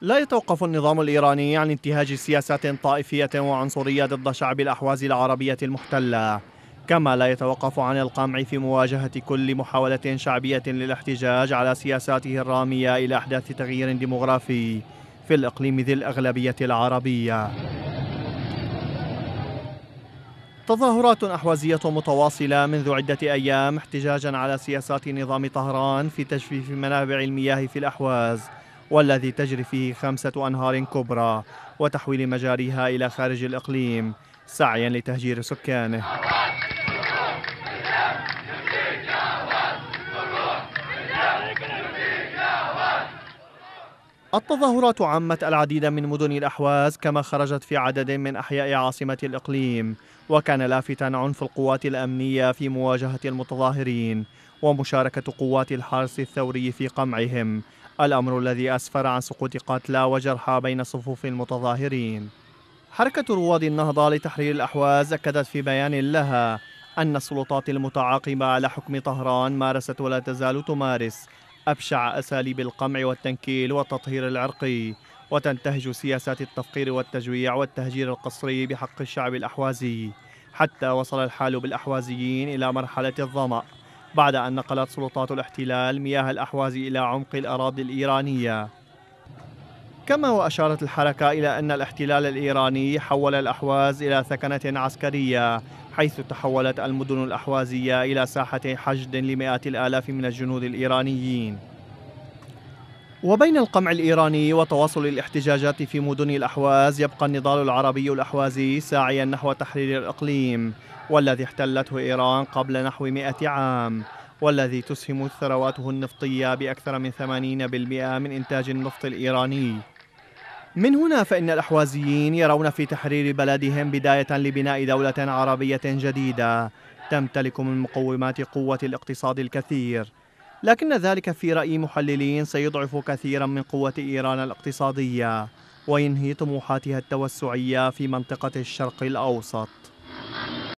لا يتوقف النظام الإيراني عن انتهاج سياسات طائفية وعنصرية ضد شعب الأحواز العربية المحتلة كما لا يتوقف عن القمع في مواجهة كل محاولة شعبية للاحتجاج على سياساته الرامية إلى أحداث تغيير ديمغرافي في الإقليم ذي الأغلبية العربية تظاهرات أحوازية متواصلة منذ عدة أيام احتجاجا على سياسات نظام طهران في تجفيف منابع المياه في الأحواز والذي تجري فيه خمسة أنهار كبرى وتحويل مجاريها إلى خارج الإقليم سعيا لتهجير سكانه التظاهرات عمت العديد من مدن الأحواز كما خرجت في عدد من أحياء عاصمة الإقليم وكان لافتا عنف القوات الأمنية في مواجهة المتظاهرين ومشاركة قوات الحرس الثوري في قمعهم الأمر الذي أسفر عن سقوط قتلى وجرحى بين صفوف المتظاهرين حركة رواد النهضة لتحرير الأحواز أكدت في بيان لها أن السلطات المتعاقبة على حكم طهران مارست ولا تزال تمارس أبشع أساليب القمع والتنكيل والتطهير العرقي وتنتهج سياسات التفقير والتجويع والتهجير القسري بحق الشعب الأحوازي حتى وصل الحال بالأحوازيين إلى مرحلة الظمأ بعد أن نقلت سلطات الاحتلال مياه الأحواز إلى عمق الأراضي الإيرانية كما وأشارت الحركة إلى أن الاحتلال الإيراني حول الأحواز إلى ثكنة عسكرية حيث تحولت المدن الأحوازية إلى ساحة حشد لمئات الآلاف من الجنود الإيرانيين وبين القمع الإيراني وتواصل الاحتجاجات في مدن الأحواز يبقى النضال العربي الأحوازي ساعيا نحو تحرير الإقليم والذي احتلته إيران قبل نحو مئة عام والذي تسهم ثرواته النفطية بأكثر من 80% من إنتاج النفط الإيراني من هنا فإن الأحوازيين يرون في تحرير بلدهم بداية لبناء دولة عربية جديدة تمتلك من مقومات قوة الاقتصاد الكثير لكن ذلك في رأي محللين سيضعف كثيرا من قوة إيران الاقتصادية وينهي طموحاتها التوسعية في منطقة الشرق الأوسط